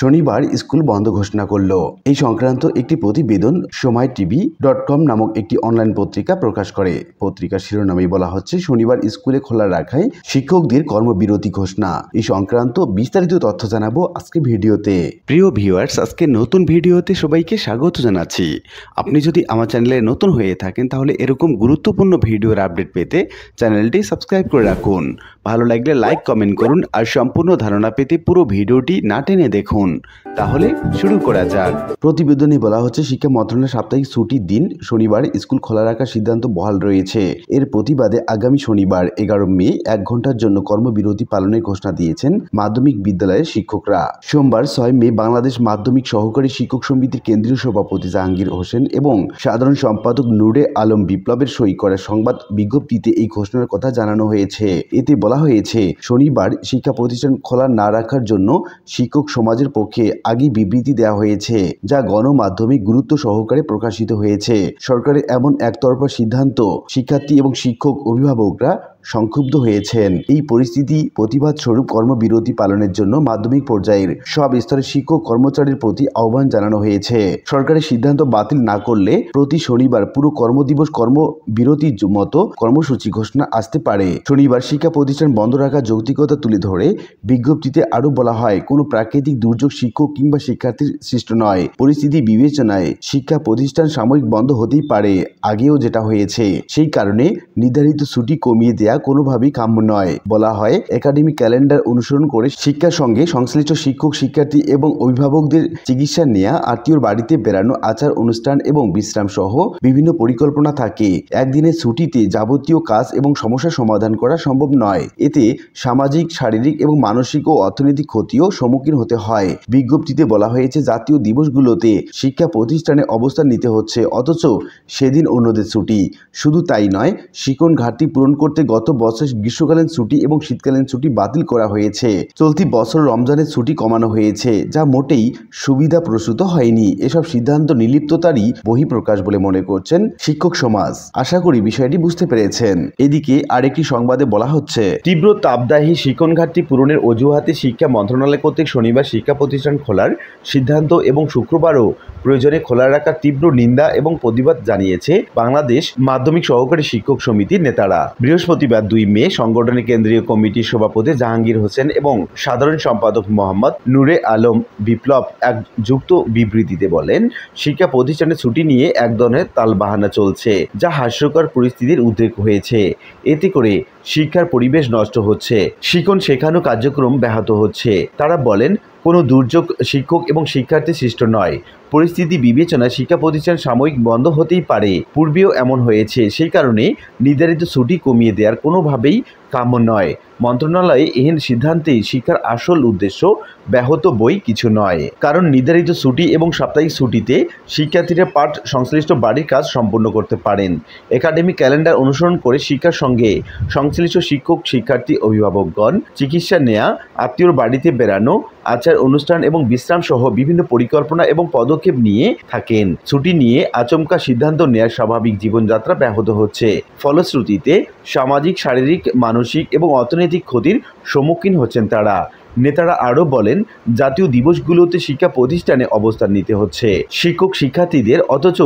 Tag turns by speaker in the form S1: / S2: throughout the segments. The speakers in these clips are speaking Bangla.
S1: শনিবার স্কুল বন্ধ ঘোষণা করল এই সংক্রান্ত একটি প্রতিবেদন সময় টিভি ডট কম নামক একটি অনলাইন পত্রিকা প্রকাশ করে পত্রিকার শিরোনামে বলা হচ্ছে শনিবার স্কুলে খোলা রাখায় শিক্ষকদের কর্মবিরতি ঘোষণা এই সংক্রান্ত বিস্তারিত তথ্য জানাবো আজকে ভিডিওতে প্রিয় ভিউয়ার্স আজকে নতুন ভিডিওতে সবাইকে স্বাগত জানাচ্ছি আপনি যদি আমার চ্যানেলে নতুন হয়ে থাকেন তাহলে এরকম গুরুত্বপূর্ণ ভিডিওর আপডেট পেতে চ্যানেলটি সাবস্ক্রাইব করে রাখুন ভালো লাগলে লাইক কমেন্ট করুন আর সম্পূর্ণ ধারণা পেতে পুরো ভিডিওটি না টেনে দেখুন মন তাহলে শুরু করা যাক প্রতিবেদনে বলা হচ্ছে শিক্ষা মন্ত্রণালয় সাপ্তাহিক ছুটির দিন শনিবার স্কুল খোলা রাখার সিদ্ধান্ত বহাল রয়েছে এর প্রতিবাদে আগামী শনিবার এগারো মে এক ঘন্টার জন্য কর্মবিরতি পালনের ঘোষণা দিয়েছেন মাধ্যমিক বিদ্যালয়ের শিক্ষকরা সোমবার ছয় মে বাংলাদেশ মাধ্যমিক সহকারী শিক্ষক সমিতির কেন্দ্রীয় সভাপতি জাহাঙ্গীর হোসেন এবং সাধারণ সম্পাদক নুরে আলম বিপ্লবের সই করা সংবাদ বিজ্ঞপ্তিতে এই ঘোষণার কথা জানানো হয়েছে এতে বলা হয়েছে শনিবার শিক্ষা প্রতিষ্ঠান খোলা না রাখার জন্য শিক্ষক সমাজের পক্ষে আগে বিবৃতি দেওয়া হয়েছে যা গণমাধ্যমে গুরুত্ব সহকারে প্রকাশিত হয়েছে সরকারের এমন একতরফা সিদ্ধান্ত শিক্ষার্থী এবং শিক্ষক অভিভাবকরা সংক্ষুব্ধ হয়েছেন এই পরিস্থিতি প্রতিবাদ স্বরূপ কর্মবিরতি পালনের জন্য মাধ্যমিক পর্যায়ের সব স্তরের শিক্ষক কর্মচারীর প্রতি আহ্বান জানানো হয়েছে সরকারের সিদ্ধান্ত বাতিল না করলে প্রতি শনিবার পুরো কর্মদিবস কর্মবিরতির মতো কর্মসূচি ঘোষণা আসতে পারে শনিবার শিক্ষা প্রতিষ্ঠান বন্ধ রাখার যৌক্তিকতা তুলে ধরে বিজ্ঞপ্তিতে আরও বলা হয় কোনো প্রাকৃতিক দুর্যোগ শিক্ষক কিংবা শিক্ষার্থীর সৃষ্ট নয় পরিস্থিতি বিবেচনায় শিক্ষা প্রতিষ্ঠান সাময়িক বন্ধ হতেই পারে আগেও যেটা হয়েছে সেই কারণে নির্ধারিত ছুটি কমিয়ে দেওয়া কোনোভাবেই কাম্য নয় বলা হয় একাডেমিক ক্যালেন্ডার অনুসরণ করে শিক্ষার সঙ্গে সংশ্লিষ্ট শিক্ষক শিক্ষার্থী এবং অভিভাবকদের চিকিৎসা নেওয়া আত্মীয়র বাড়িতে বেড়ানো আচার অনুষ্ঠান এবং বিশ্রাম সহ বিভিন্ন পরিকল্পনা থাকে একদিনের ছুটিতে যাবতীয় কাজ এবং সমস্যা সমাধান করা সম্ভব নয় এতে সামাজিক শারীরিক এবং মানসিক ও অর্থনৈতিক ক্ষতিও সম্মুখীন হতে হয় বিজ্ঞপ্তিতে বলা হয়েছে জাতীয় দিবসগুলোতে শিক্ষা প্রতিষ্ঠানে অবস্থান নিতে হচ্ছে অথচ সেদিন অন্যদের ছুটি শুধু তাই নয় শিকন ঘাটতি পূরণ করতে গত গত বছর গ্রীষ্মকালীন ছুটি এবং শীতকালীন ছুটি বাতিল করা হয়েছে চলতি বছর রমজানের ছুটি কমানো হয়েছে যা মোটেই সুবিধা প্রসূত হয়নি এসব সিদ্ধান্ত নিলিপ্ততারই বহিঃপ্রকাশ বলে মনে করছেন শিক্ষক সমাজ আশা করি বিষয়টি বুঝতে পেরেছেন এদিকে আরেকটি সংবাদে বলা হচ্ছে তীব্র তাপদাহী শিক্ষণ ঘাটটি পূরণের অজুহাতে শিক্ষা মন্ত্রণালয় কর্তৃক শনিবার শিক্ষা প্রতিষ্ঠান খোলার সিদ্ধান্ত এবং শুক্রবারও প্রয়োজনে খোলা রাখার তীব্র নিন্দা এবং প্রতিবাদ জানিয়েছে বাংলাদেশ মাধ্যমিক সহকারী শিক্ষক সমিতির নেতারা বৃহস্পতিবার বৃহস্পতিবার দুই মে সংগঠনের কেন্দ্রীয় কমিটির সভাপতি জাহাঙ্গীর হোসেন এবং সাধারণ সম্পাদক মোহাম্মদ নূরে আলম বিপ্লব এক যুক্ত বিবৃতিতে বলেন শিক্ষা প্রতিষ্ঠানে ছুটি নিয়ে এক ধরনের তালবাহানা চলছে যা হাস্যকর পরিস্থিতির উদ্রেক হয়েছে এতে করে শিক্ষার পরিবেশ নষ্ট হচ্ছে শিকন শেখানো কার্যক্রম ব্যাহত হচ্ছে তারা বলেন কোনো দুর্যোগ শিক্ষক এবং শিক্ষার্থী সৃষ্ট নয় পরিস্থিতি বিবেচনায় শিক্ষা প্রতিষ্ঠান সাময়িক বন্ধ হতেই পারে পূর্বেও এমন হয়েছে সেই কারণে নির্ধারিত ছুটি কমিয়ে দেওয়ার কোনোভাবেই কাম্য নয় মন্ত্রণালয় এহেন সিদ্ধান্তেই শিক্ষার আসল উদ্দেশ্য ব্যাহত বই কিছু নয় কারণ নির্ধারিত ছুটি এবং সাপ্তাহিক ছুটিতে শিক্ষার্থীরা পাঠ সংশ্লিষ্ট বাড়ির কাজ সম্পন্ন করতে পারেন একাডেমি ক্যালেন্ডার অনুসরণ করে শিক্ষার সঙ্গে সংশ্লিষ্ট শিক্ষক শিক্ষার্থী অভিভাবকগণ চিকিৎসা নেয়া আত্মীয়র বাড়িতে বেড়ানো আচার অনুষ্ঠান এবং বিশ্রাম সহ বিভিন্ন পরিকল্পনা এবং পদক্ষেপ নিয়ে থাকেন ছুটি নিয়ে আচমকা সিদ্ধান্ত নেয়ার স্বাভাবিক জীবনযাত্রা ব্যাহত হচ্ছে ফলশ্রুতিতে সামাজিক শারীরিক মান মানসিক এবং অর্থনৈতিক ক্ষতির সম্মুখীন হচ্ছেন তারা নেতারা আরও বলেন জাতীয় দিবসগুলোতে শিক্ষা প্রতিষ্ঠানে অবস্থান নিতে হচ্ছে শিক্ষক শিক্ষার্থীদের অথচ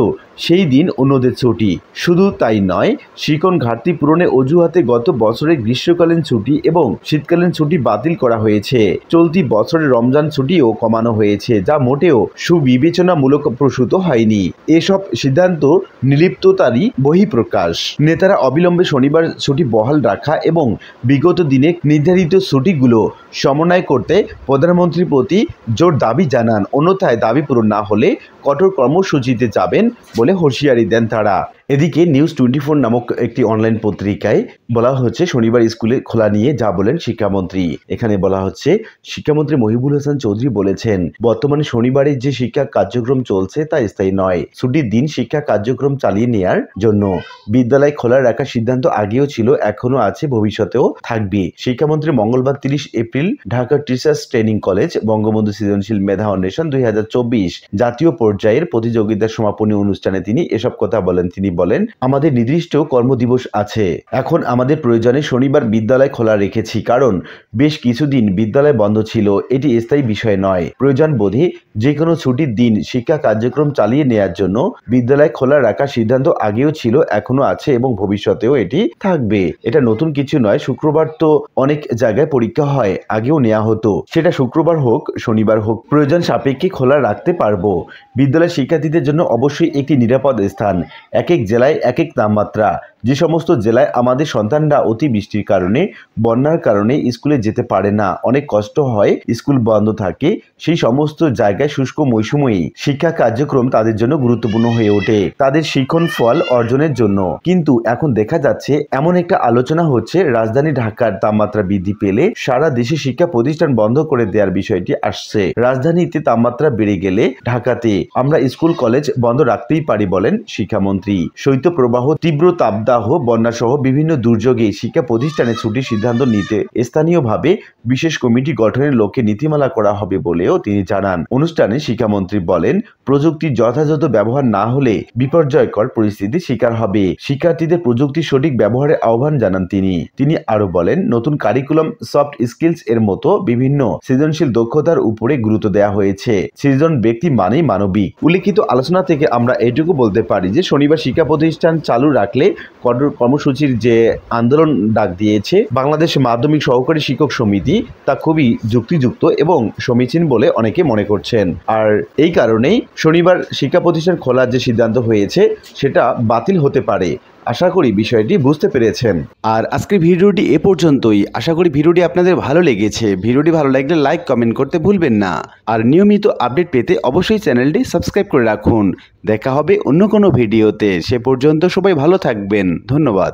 S1: সেই দিন অন্যদের ছুটি শুধু তাই নয় শিক্ষণ ঘাটতি পূরণে অজুহাতে গত বছরে গ্রীষ্মকালীন ছুটি এবং শীতকালীন ছুটি বাতিল করা হয়েছে চলতি বছরের রমজান ছুটিও কমানো হয়েছে যা মোটেও সুবিবেচনামূলক প্রসূত হয়নি এসব সিদ্ধান্ত নিলিপ্ততারই বহিঃপ্রকাশ নেতারা অবিলম্বে শনিবার ছুটি বহাল রাখা এবং বিগত দিনে নির্ধারিত ছুটিগুলো সমন্বয় আদায় করতে প্রধানমন্ত্রীর প্রতি জোর দাবি জানান অন্যথায় দাবি পূরণ না হলে কঠোর কর্মসূচিতে যাবেন বলে হুঁশিয়ারি দেন তারা এদিকে নিউজ টোয়েন্টি ফোর নামক একটি অনলাইন পত্রিকায় বলা হচ্ছে শনিবার স্কুলে খোলা নিয়ে যা বলেন শিক্ষামন্ত্রী এখানে বলা হচ্ছে শিক্ষামন্ত্রী মহিবুল হাসান চৌধুরী বলেছেন বর্তমানে শনিবারে যে শিক্ষা কার্যক্রম চলছে তা স্থায়ী নয় ছুটির দিন শিক্ষা কার্যক্রম চালিয়ে নেয়ার জন্য বিদ্যালয় খোলা রাখার সিদ্ধান্ত আগেও ছিল এখনো আছে ভবিষ্যতেও থাকবে শিক্ষামন্ত্রী মঙ্গলবার তিরিশ April Dhaka teachers training college Bangabandhu সৃজনশীল মেধা অন্বেষণ দুই জাতীয় পর্যায়ের প্রতিযোগিতার সমাপনী অনুষ্ঠানে তিনি এসব কথা বলেন তিনি বলেন আমাদের নির্দিষ্ট কর্মদিবস আছে এখন আমাদের প্রয়োজনে শনিবার বিদ্যালয় খোলা রেখেছি কারণ বেশ কিছুদিন বিদ্যালয় বন্ধ ছিল এটি স্থায়ী বিষয় নয় প্রয়োজন বোধে যে কোনো ছুটির দিন শিক্ষা কার্যক্রম চালিয়ে নেয়ার জন্য বিদ্যালয় খোলা রাখার সিদ্ধান্ত আগেও ছিল এখনো আছে এবং ভবিষ্যতেও এটি থাকবে এটা নতুন কিছু নয় শুক্রবার তো অনেক জায়গায় পরীক্ষা হয় আগেও নেওয়া হতো সেটা শুক্রবার হোক শনিবার হোক প্রয়োজন সাপেক্ষে খোলা রাখতে পারবো বিদ্যালয় শিক্ষার্থীদের জন্য অবশ্যই একটি নিরাপদ স্থান এক এক জেলায় এক এক তাপমাত্রা যে সমস্ত জেলায় আমাদের সন্তানরা অতি বৃষ্টির কারণে বন্যার কারণে স্কুলে যেতে পারে না অনেক কষ্ট হয় স্কুল বন্ধ থাকে সেই সমস্ত জায়গায় শুষ্ক মৌসুমেই শিক্ষা কার্যক্রম তাদের জন্য গুরুত্বপূর্ণ হয়ে ওঠে তাদের শিক্ষণ ফল অর্জনের জন্য কিন্তু এখন দেখা যাচ্ছে এমন একটা আলোচনা হচ্ছে রাজধানী ঢাকার তাপমাত্রা বৃদ্ধি পেলে সারা দেশে শিক্ষা প্রতিষ্ঠান বন্ধ করে দেওয়ার বিষয়টি আসছে রাজধানীতে তাপমাত্রা বেড়ে গেলে ঢাকাতে আমরা স্কুল কলেজ বন্ধ রাখতেই পারি বলেন শিক্ষামন্ত্রী শৈত্যপ্রবাহ তীব্র তাপদাহ বন্যাসহ বিভিন্ন দুর্যোগে শিক্ষা প্রতিষ্ঠানে ছুটির সিদ্ধান্ত নিতে স্থানীয়ভাবে বিশেষ কমিটি গঠনের লক্ষ্যে নীতিমালা করা হবে বলেও তিনি জানান অনুষ্ঠানে শিক্ষামন্ত্রী বলেন প্রযুক্তির যথাযথ ব্যবহার না হলে বিপর্যয়কর পরিস্থিতির শিকার হবে শিক্ষার্থীদের প্রযুক্তির সঠিক ব্যবহারের আহ্বান জানান তিনি তিনি আরো বলেন নতুন কারিকুলাম সফট স্কিলস এর মতো বিভিন্ন সৃজনশীল দক্ষতার উপরে গুরুত্ব দেওয়া হয়েছে সৃজন ব্যক্তি মানেই মানবিক উল্লিখিত আলোচনা থেকে আমরা এটুকু বলতে পারি যে শনিবার শিক্ষা প্রতিষ্ঠান চালু রাখলে কর্মসূচির যে আন্দোলন ডাক দিয়েছে বাংলাদেশ মাধ্যমিক সহকারী শিক্ষক সমিতি তা খুবই যুক্তিযুক্ত এবং সমীচীন বলে অনেকে মনে করছেন আর এই কারণেই শনিবার শিক্ষা প্রতিষ্ঠান খোলার যে সিদ্ধান্ত হয়েছে সেটা বাতিল হতে পারে আশা করি বিষয়টি বুঝতে পেরেছেন আর আজকের ভিডিওটি এ পর্যন্তই আশা করি ভিডিওটি আপনাদের ভালো লেগেছে ভিডিওটি ভালো লাগলে লাইক কমেন্ট করতে ভুলবেন না আর নিয়মিত আপডেট পেতে অবশ্যই চ্যানেলটি সাবস্ক্রাইব করে রাখুন দেখা হবে অন্য কোনো ভিডিওতে সে পর্যন্ত সবাই ভালো থাকবেন ধন্যবাদ